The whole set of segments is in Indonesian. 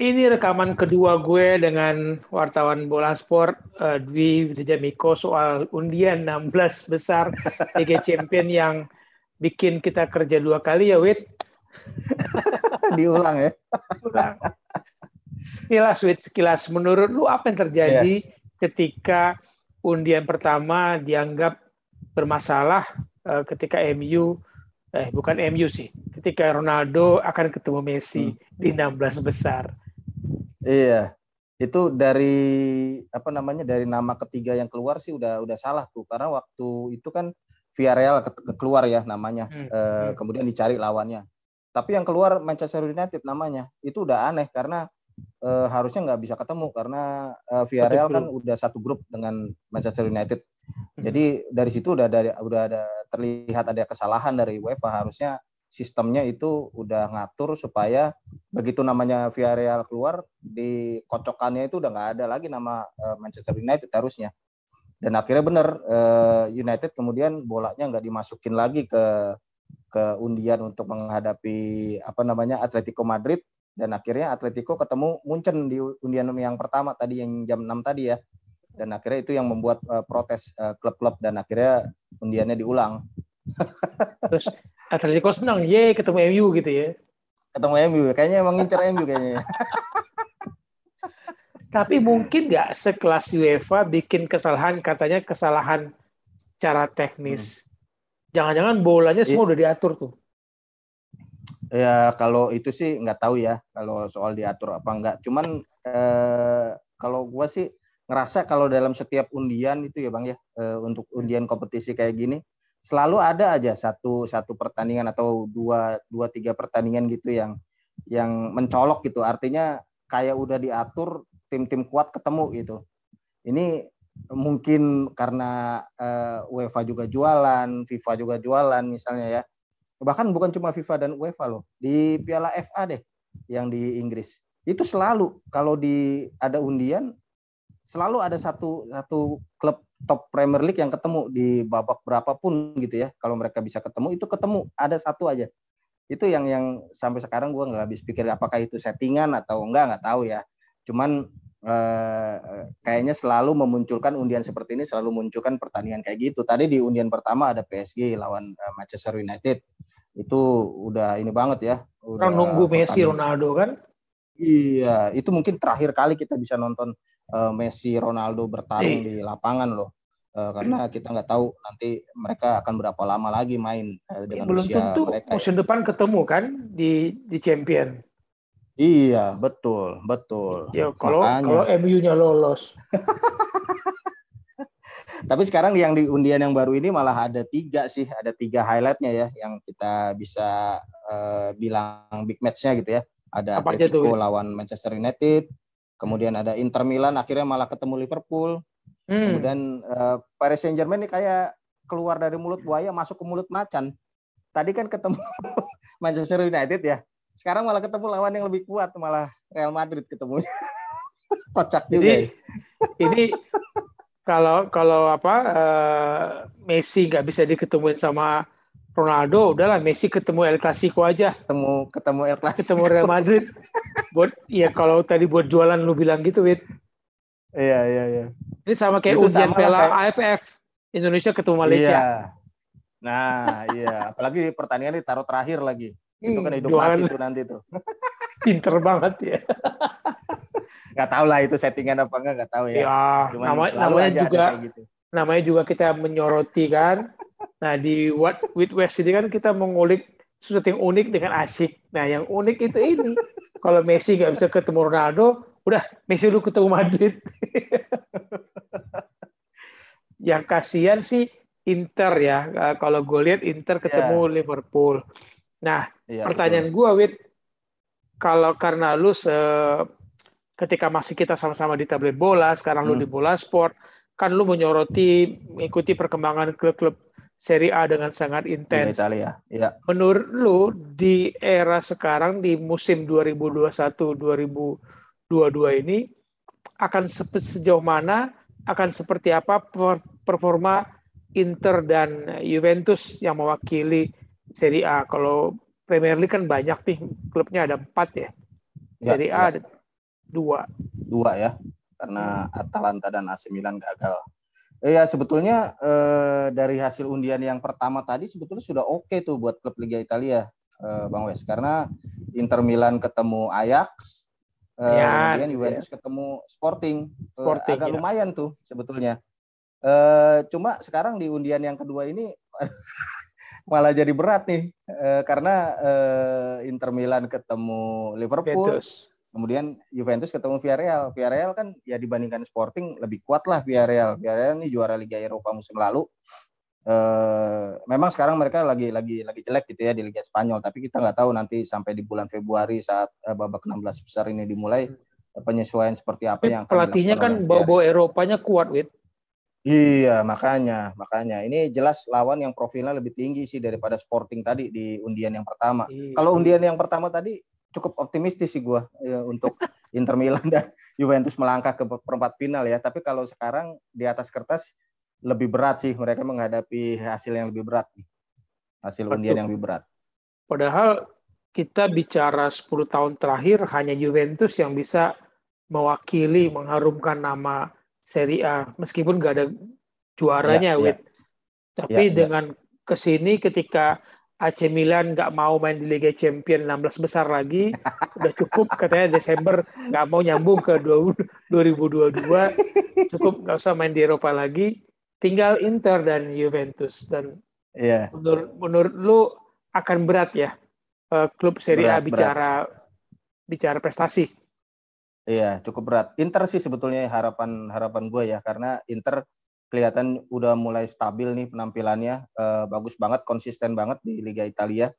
Ini rekaman kedua gue dengan wartawan bola sport uh, Dwi Miko soal undian 16 besar Liga Champion yang bikin kita kerja dua kali ya Wit. Diulang ya. Diulang. Sekilas Wid, sekilas menurut lu apa yang terjadi yeah. ketika undian pertama dianggap bermasalah uh, ketika MU eh bukan MU sih, ketika Ronaldo akan ketemu Messi hmm. di 16 besar Iya. Itu dari apa namanya dari nama ketiga yang keluar sih udah udah salah tuh karena waktu itu kan Villarreal ke, ke keluar ya namanya. Hmm. E, kemudian dicari lawannya. Tapi yang keluar Manchester United namanya. Itu udah aneh karena e, harusnya nggak bisa ketemu karena e, Villarreal kan udah satu grup dengan Manchester United. Hmm. Jadi dari situ udah ada udah ada terlihat ada kesalahan dari UEFA harusnya sistemnya itu udah ngatur supaya begitu namanya Villarreal keluar di kocokannya itu udah nggak ada lagi nama eh, Manchester United harusnya dan akhirnya benar eh, United kemudian bolanya nggak dimasukin lagi ke ke undian untuk menghadapi apa namanya Atletico Madrid dan akhirnya Atletico ketemu Munchen di undian yang pertama tadi yang jam 6 tadi ya dan akhirnya itu yang membuat uh, protes klub-klub uh, dan akhirnya undiannya diulang. Terus Atletico senang, ye ketemu MU gitu ya. Ketemu MU, ya, kayaknya emang ngincer MU kayaknya. Ya. Tapi mungkin nggak sekelas UEFA bikin kesalahan, katanya kesalahan cara teknis. Hmm. Jangan-jangan hmm. bolanya semua It, iya. udah diatur tuh. Ya kalau itu sih nggak tahu ya kalau soal diatur apa enggak. Cuman eh, kalau gua sih ngerasa kalau dalam setiap undian itu ya bang ya eh, untuk undian kompetisi kayak gini selalu ada aja satu satu pertandingan atau dua dua tiga pertandingan gitu yang yang mencolok gitu artinya kayak udah diatur tim-tim kuat ketemu gitu ini mungkin karena uh, UEFA juga jualan FIFA juga jualan misalnya ya bahkan bukan cuma FIFA dan UEFA loh di Piala FA deh yang di Inggris itu selalu kalau di ada undian selalu ada satu satu klub top Premier League yang ketemu di babak berapapun gitu ya. Kalau mereka bisa ketemu itu ketemu ada satu aja. Itu yang yang sampai sekarang gue nggak habis pikir apakah itu settingan atau enggak nggak tahu ya. Cuman eh, kayaknya selalu memunculkan undian seperti ini selalu munculkan pertandingan kayak gitu. Tadi di undian pertama ada PSG lawan eh, Manchester United itu udah ini banget ya. Udah nunggu Messi Ronaldo kan? Iya, itu mungkin terakhir kali kita bisa nonton uh, Messi Ronaldo bertarung iya. di lapangan loh. Uh, karena kita nggak tahu nanti mereka akan berapa lama lagi main uh, dengan Belum usia tentu mereka. Ya. Musim depan ketemu kan di di Champion. Iya, betul, betul. Ya, kalau Makanya. kalau MU-nya lolos. Tapi sekarang yang di undian yang baru ini malah ada tiga sih, ada tiga highlightnya ya yang kita bisa uh, bilang big match-nya gitu ya ada Apa Atletico itu? lawan Manchester United, kemudian ada Inter Milan akhirnya malah ketemu Liverpool. Hmm. Kemudian uh, Paris Saint-Germain ini kayak keluar dari mulut buaya masuk ke mulut macan. Tadi kan ketemu Manchester United ya. Sekarang malah ketemu lawan yang lebih kuat malah Real Madrid ketemunya. Kocak juga. Jadi, ya. ini kalau kalau apa uh, Messi nggak bisa diketemuin sama Ronaldo udahlah Messi ketemu El Clasico aja ketemu ketemu El Clasico ketemu Real Madrid buat ya kalau tadi buat jualan lu bilang gitu Wit iya iya iya ini sama kayak itu ujian piala kayak... AFF Indonesia ketemu Malaysia iya. nah iya apalagi pertandingan taruh terakhir lagi hmm, itu kan hidup jualan. mati tuh nanti tuh pinter banget ya Gak tau lah itu settingan apa enggak nggak tahu ya, ya Cuman namanya juga gitu. namanya juga kita menyoroti kan Nah, di What With West ini kan kita mengulik sesuatu yang unik dengan asik. Nah, yang unik itu ini. Kalau Messi nggak bisa ketemu Ronaldo, udah Messi lu ketemu Madrid. yang kasihan sih Inter ya. Eh, kalau gue lihat Inter ketemu yeah. Liverpool. Nah, yeah, pertanyaan gue, Wit, kalau karena lu se ketika masih kita sama-sama di tablet bola, sekarang lu hmm. di bola sport, kan lu menyoroti, mengikuti perkembangan klub-klub seri A dengan sangat intens. Italia, ya. Menurut lu di era sekarang di musim 2021-2022 ini akan sejauh mana, akan seperti apa performa Inter dan Juventus yang mewakili Serie A? Kalau Premier League kan banyak nih klubnya ada empat ya. ya A ya. ada dua. Dua ya, karena Atalanta dan AC Milan gagal Iya sebetulnya eh, dari hasil undian yang pertama tadi sebetulnya sudah oke okay tuh buat klub Liga Italia, eh, Bang Wes. Karena Inter Milan ketemu Ajax, eh, ya, kemudian iya. Juventus ya. ketemu Sporting, eh, Sporting eh, agak ya. lumayan tuh sebetulnya. Eh, cuma sekarang di undian yang kedua ini malah jadi berat nih eh, karena eh, Inter Milan ketemu Liverpool, Betus. Kemudian Juventus ketemu Villarreal. Villarreal kan ya dibandingkan Sporting lebih kuat lah Villarreal. Villarreal ini juara Liga Eropa musim lalu. E, memang sekarang mereka lagi lagi lagi jelek gitu ya di Liga Spanyol. Tapi kita nggak tahu nanti sampai di bulan Februari saat eh, babak 16 besar ini dimulai hmm. penyesuaian seperti apa yang akan pelatihnya kan bawa-bawa Eropanya kuat, Wit. Iya, makanya, makanya ini jelas lawan yang profilnya lebih tinggi sih daripada Sporting tadi di undian yang pertama. Iya. Kalau undian yang pertama tadi cukup optimistis sih gue ya, untuk Inter Milan dan Juventus melangkah ke perempat final ya. Tapi kalau sekarang di atas kertas lebih berat sih mereka menghadapi hasil yang lebih berat, hasil Betul. undian yang lebih berat. Padahal kita bicara 10 tahun terakhir hanya Juventus yang bisa mewakili mengharumkan nama Serie A meskipun gak ada juaranya, ya, ya. Tapi ya, Tapi ya. dengan kesini ketika AC Milan nggak mau main di Liga Champion 16 besar lagi, udah cukup katanya Desember nggak mau nyambung ke 2022, cukup nggak usah main di Eropa lagi, tinggal Inter dan Juventus dan yeah. menurut menurut lu akan berat ya uh, klub Serie A bicara bicara prestasi. Iya, cukup berat. Inter sih sebetulnya harapan harapan gue ya karena Inter kelihatan udah mulai stabil nih penampilannya uh, bagus banget konsisten banget di Liga Italia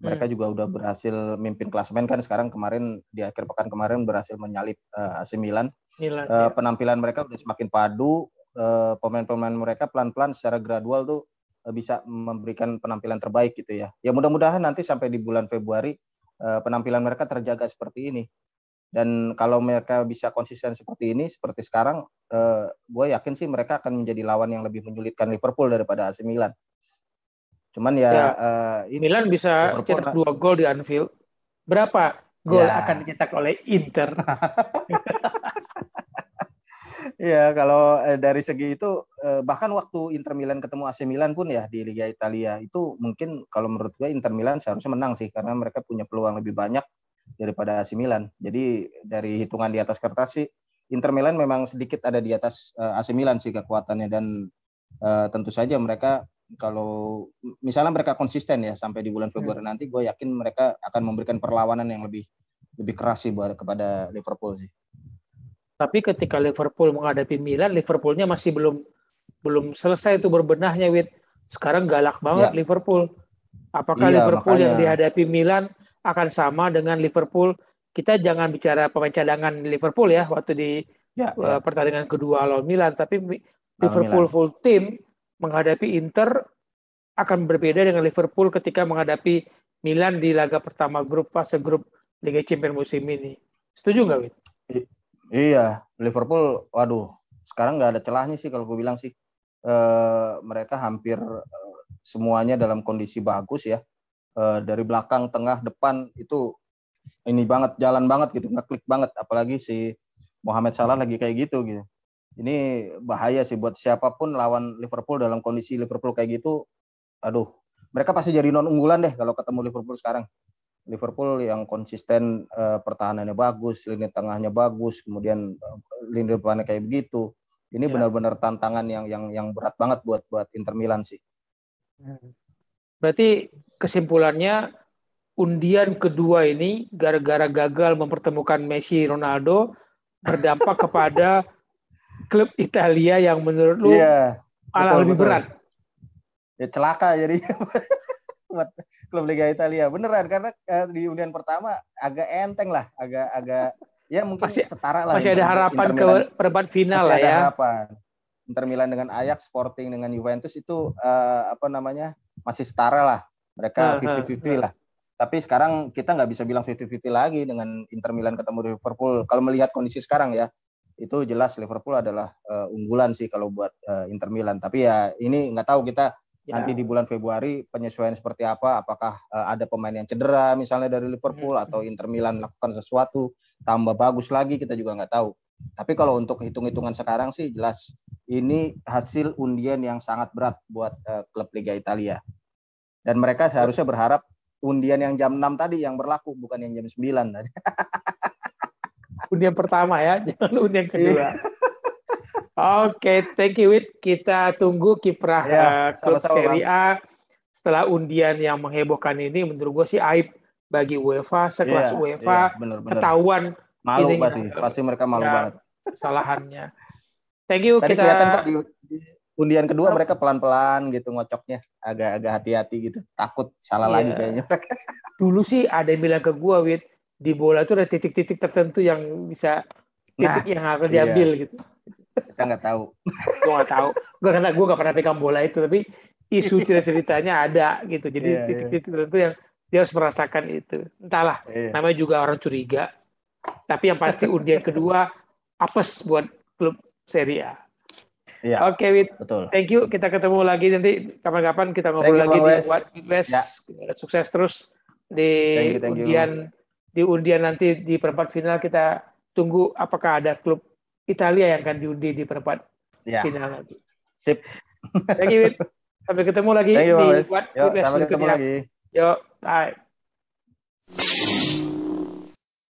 mereka hmm. juga udah berhasil mimpin klasemen kan sekarang kemarin di akhir pekan kemarin berhasil menyalip uh, eh, AC Milan. Milan uh, ya. Penampilan mereka udah semakin padu, uh, pemain-pemain mereka pelan-pelan secara gradual tuh uh, bisa memberikan penampilan terbaik gitu ya. Ya mudah-mudahan nanti sampai di bulan Februari uh, penampilan mereka terjaga seperti ini dan kalau mereka bisa konsisten seperti ini seperti sekarang eh, gue yakin sih mereka akan menjadi lawan yang lebih menyulitkan Liverpool daripada AC Milan cuman ya, ya eh, ini Milan bisa Liverpool cetak dua gol di Anfield berapa gol ya. akan dicetak oleh Inter ya kalau eh, dari segi itu eh, bahkan waktu Inter Milan ketemu AC Milan pun ya di Liga Italia itu mungkin kalau menurut gue Inter Milan seharusnya menang sih karena mereka punya peluang lebih banyak daripada AC Milan. Jadi dari hitungan di atas kertas sih Inter Milan memang sedikit ada di atas uh, AC Milan sih kekuatannya dan uh, tentu saja mereka kalau misalnya mereka konsisten ya sampai di bulan Februari hmm. nanti gue yakin mereka akan memberikan perlawanan yang lebih lebih keras sih buat kepada Liverpool sih. Tapi ketika Liverpool menghadapi Milan, Liverpoolnya masih belum belum selesai itu berbenahnya, Wit. Sekarang galak banget ya. Liverpool. Apakah iya, Liverpool makanya... yang dihadapi Milan akan sama dengan Liverpool. Kita jangan bicara pemain cadangan Liverpool ya waktu di ya, eh, ya. pertandingan kedua lawan Milan, tapi Liverpool Milan. full team menghadapi Inter akan berbeda dengan Liverpool ketika menghadapi Milan di laga pertama grup fase grup Liga Champions musim ini. Setuju nggak, Wit? iya, Liverpool, waduh, sekarang nggak ada celahnya sih kalau gue bilang sih. E, mereka hampir eh, semuanya dalam kondisi bagus ya. Eh, dari belakang, tengah, depan itu ini banget jalan banget gitu, ngeklik banget apalagi si Mohamed Salah lagi kayak gitu gitu. Ini bahaya sih buat siapapun lawan Liverpool dalam kondisi Liverpool kayak gitu. Aduh, mereka pasti jadi non unggulan deh kalau ketemu Liverpool sekarang. Liverpool yang konsisten eh, pertahanannya bagus, lini tengahnya bagus, kemudian eh, lini depannya kayak begitu. Ini ya. benar-benar tantangan yang yang yang berat banget buat buat Inter Milan sih. Hmm. Berarti kesimpulannya undian kedua ini gara-gara gagal mempertemukan Messi Ronaldo berdampak kepada klub Italia yang menurut lu yeah, malah betul, lebih betul. berat. Ya celaka jadi buat klub Liga Italia. Beneran karena eh, di undian pertama agak enteng lah, agak agak ya mungkin masih, setara lah. Masih ada harapan Inter ke perempat final masih lah ada ya. Harapan. Inter Milan dengan Ajax, Sporting dengan Juventus itu uh, apa namanya? masih setara lah. Mereka nah, fifty fifty nah, nah. lah. Tapi sekarang kita nggak bisa bilang fifty fifty lagi dengan Inter Milan ketemu Liverpool. Kalau melihat kondisi sekarang ya, itu jelas Liverpool adalah uh, unggulan sih kalau buat uh, Inter Milan. Tapi ya ini nggak tahu kita ya. nanti di bulan Februari penyesuaian seperti apa. Apakah uh, ada pemain yang cedera misalnya dari Liverpool hmm. atau Inter Milan lakukan sesuatu tambah bagus lagi kita juga nggak tahu. Tapi kalau untuk hitung-hitungan sekarang sih jelas ini hasil undian yang sangat berat buat uh, klub Liga Italia. Dan mereka seharusnya berharap undian yang jam 6 tadi yang berlaku bukan yang jam 9 tadi. undian pertama ya, jangan undian kedua. Iya. Oke, okay, thank you Wit. Kita tunggu kiprah ya, klub sama -sama, Serie A setelah undian yang menghebohkan ini menurut gue sih aib bagi UEFA sekelas ya, UEFA ya, bener, bener. ketahuan malu pasti pasti mereka malu ya, banget Salahannya you. Tadi kita... kelihatan Pak, di, undian kedua mereka pelan-pelan gitu ngocoknya, agak-agak hati-hati gitu, takut salah yeah. lagi kayaknya Dulu sih ada yang bilang ke gue Wit, di bola itu ada titik-titik tertentu yang bisa titik nah, yang harus iya. diambil gitu. Kita nggak tahu. gue nggak tahu. Gue karena gue nggak pernah pegang bola itu, tapi isu cerita-ceritanya ada gitu. Jadi iya, iya. titik-titik yeah. tertentu yang dia harus merasakan itu. Entahlah, yeah. namanya juga orang curiga. Tapi yang pasti undian kedua apes buat klub Serie A. Ya, Oke, okay, Wid. Betul. Thank you. Kita ketemu lagi nanti kapan-kapan kita ngobrol lagi di What West. Ya. Sukses terus di thank you, thank undian di undian nanti di perempat final kita tunggu apakah ada klub Italia yang akan diundi di perempat ya. final nanti. Sip. Thank you, Wid. Sampai ketemu lagi you, di What Sampai ketemu lagi. Yo, bye.